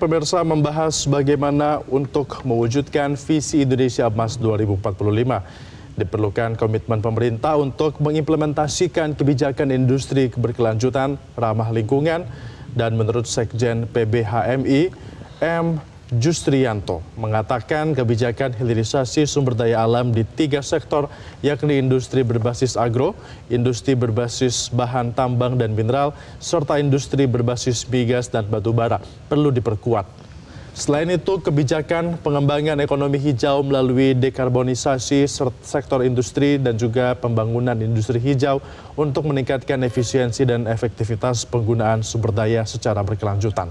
Pemirsa membahas bagaimana untuk mewujudkan visi Indonesia Emas 2045. Diperlukan komitmen pemerintah untuk mengimplementasikan kebijakan industri berkelanjutan ramah lingkungan dan menurut Sekjen PBHMI M Justrianto mengatakan kebijakan hilirisasi sumber daya alam di tiga sektor yakni industri berbasis agro, industri berbasis bahan tambang dan mineral, serta industri berbasis migas dan batu bara perlu diperkuat. Selain itu, kebijakan pengembangan ekonomi hijau melalui dekarbonisasi sektor industri dan juga pembangunan industri hijau untuk meningkatkan efisiensi dan efektivitas penggunaan sumber daya secara berkelanjutan.